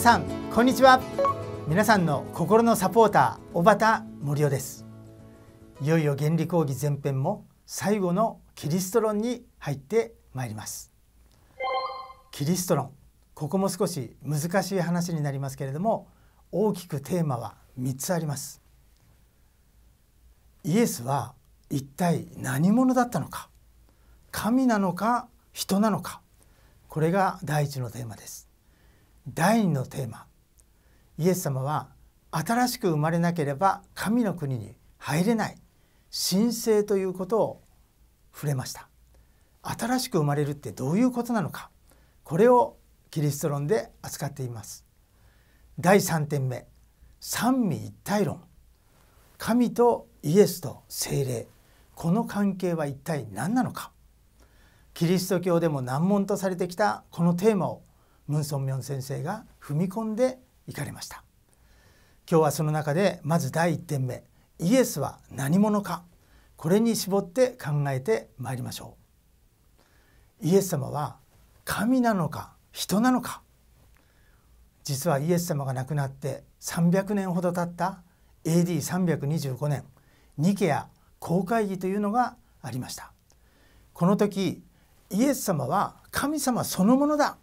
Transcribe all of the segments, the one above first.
さんこんにちは皆さんの心のサポーター小畑森夫ですいよいよ原理講義前編も最後のキリスト論に入ってまいりますキリスト論ここも少し難しい話になりますけれども大きくテーマは3つありますイエスは一体何者だったのか神なのか人なのかこれが第一のテーマです第2のテーマイエス様は新しく生まれなければ神の国に入れない神聖ということを触れました新しく生まれるってどういうことなのかこれをキリスト論で扱っています第3点目三位一体論神とイエスと聖霊この関係は一体何なのかキリスト教でも難問とされてきたこのテーマをムン・ソンミョン先生が踏み込んで行かれました今日はその中でまず第1点目イエスは何者かこれに絞って考えてまいりましょうイエス様は神なのか人なのか実はイエス様が亡くなって300年ほど経った AD325 年ニケア公会議というのがありましたこの時イエス様は神様そのものだ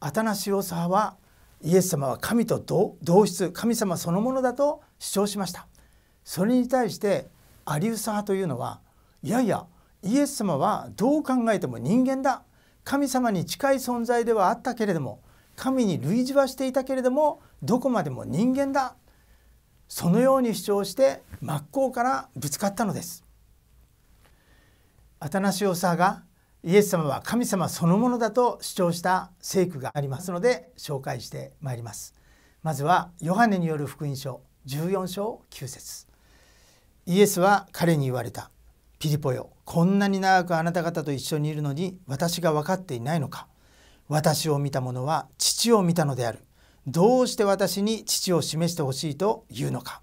アタナシオはイエス様は神と同質神様そのものだと主張しましたそれに対してアリウス派というのはいやいやイエス様はどう考えても人間だ神様に近い存在ではあったけれども神に類似はしていたけれどもどこまでも人間だそのように主張して真っ向からぶつかったのですアタナシオがイエス様は神様そのものだと主張した聖句がありますので紹介してまいりますまずはヨハネによる福音書14章9節イエスは彼に言われたピリポよこんなに長くあなた方と一緒にいるのに私が分かっていないのか私を見た者は父を見たのであるどうして私に父を示してほしいというのか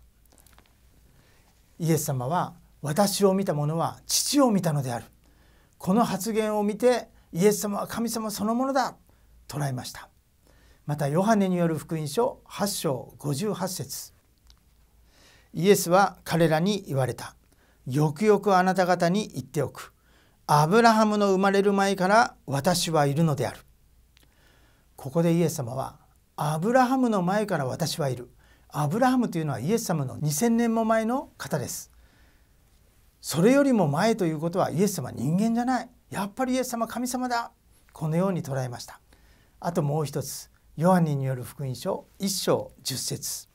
イエス様は私を見た者は父を見たのであるこの発言を見てイエス様は神様そのものだ捉えましたまたヨハネによる福音書8章58節イエスは彼らに言われたよくよくあなた方に言っておくアブラハムの生まれる前から私はいるのであるここでイエス様はアブラハムの前から私はいるアブラハムというのはイエス様の2000年も前の方ですそれよりも前ということはイエス様人間じゃないやっぱりイエス様神様だこのように捉えましたあともう一つヨハネによる福音書1章10節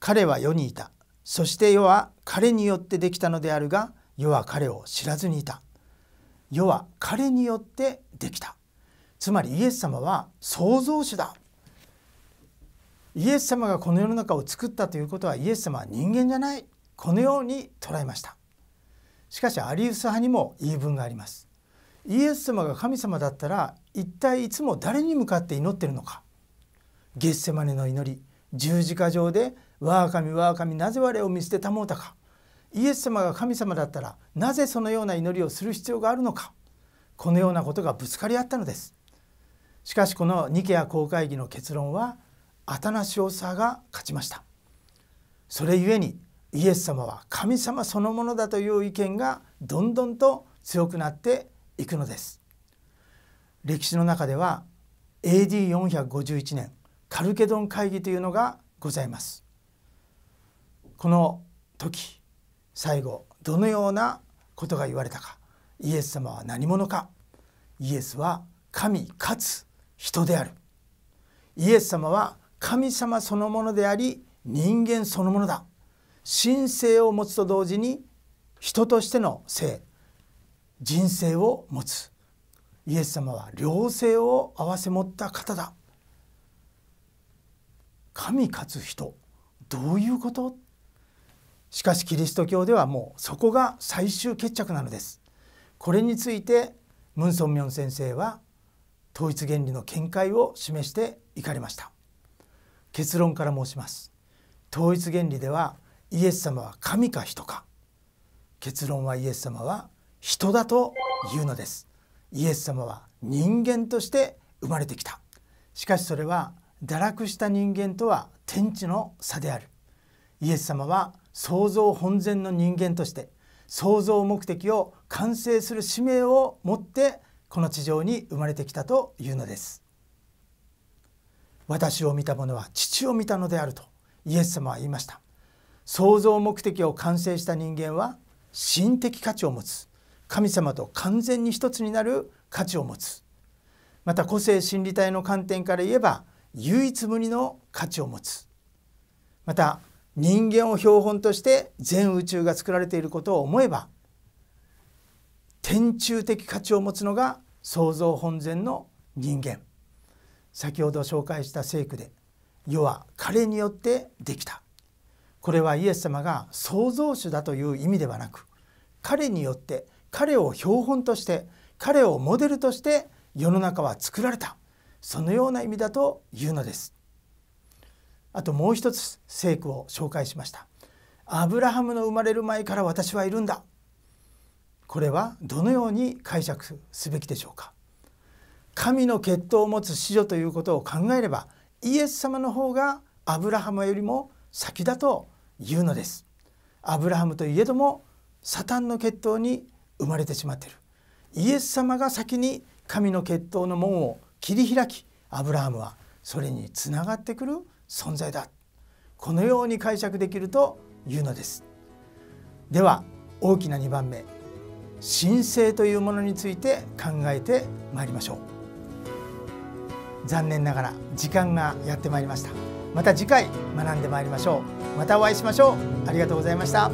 彼は世にいたそして世は彼によってできたのであるが世は彼を知らずにいた世は彼によってできたつまりイエス様は創造主だイエス様がこの世の中を作ったということはイエス様は人間じゃないこのように捉えましたしかしアリウス派にも言い分がありますイエス様が神様だったら一体いつも誰に向かって祈ってるのかゲッセマネの祈り十字架上で「我が神我が神なぜ我を見捨てたもうたか」イエス様が神様だったらなぜそのような祈りをする必要があるのかこのようなことがぶつかり合ったのですしかしこのニケア公会議の結論はアタナシオサが勝ちましたそれゆえにイエス様は神様そのものだという意見がどんどんと強くなっていくのです歴史の中では AD451 年カルケドン会議というのがございますこの時最後どのようなことが言われたかイエス様は何者かイエスは神かつ人であるイエス様は神様そのものであり人間そのものだ神性を持つと同時に人としての性人生を持つイエス様は両性を併せ持った方だ神かつ人どういうことしかしキリスト教ではもうそこが最終決着なのですこれについてムン・ソンミョン先生は統一原理の見解を示していかれました結論から申します統一原理ではイエス様は神か人か結論はイエス様は人だと言うのですイエス様は人間として生まれてきたしかしそれは堕落した人間とは天地の差であるイエス様は創造本然の人間として創造目的を完成する使命を持ってこの地上に生まれてきたというのです私を見た者は父を見たのであるとイエス様は言いました創造目的を完成した人間は心的価値を持つ神様と完全に一つになる価値を持つまた個性心理体の観点から言えば唯一無二の価値を持つまた人間を標本として全宇宙が作られていることを思えば天中的価値を持つのが創造本然の人間先ほど紹介した聖句で世は彼によってできたこれはイエス様が創造主だという意味ではなく彼によって彼を標本として彼をモデルとして世の中は作られたそのような意味だというのですあともう一つ聖句を紹介しましたアブラハムの生まれる前から私はいるんだこれはどのように解釈すべきでしょうか神の血統を持つ子女ということを考えればイエス様の方がアブラハムよりも先だというのですアブラハムといえどもサタンの血統に生まれてしまっているイエス様が先に神の血統の門を切り開きアブラハムはそれにつながってくる存在だこのように解釈できるというのですでは大きな2番目神聖というものについて考えてまいりましょう残念ながら時間がやってまいりましたまた次回学んでまいりましょうまたお会いしましょうありがとうございました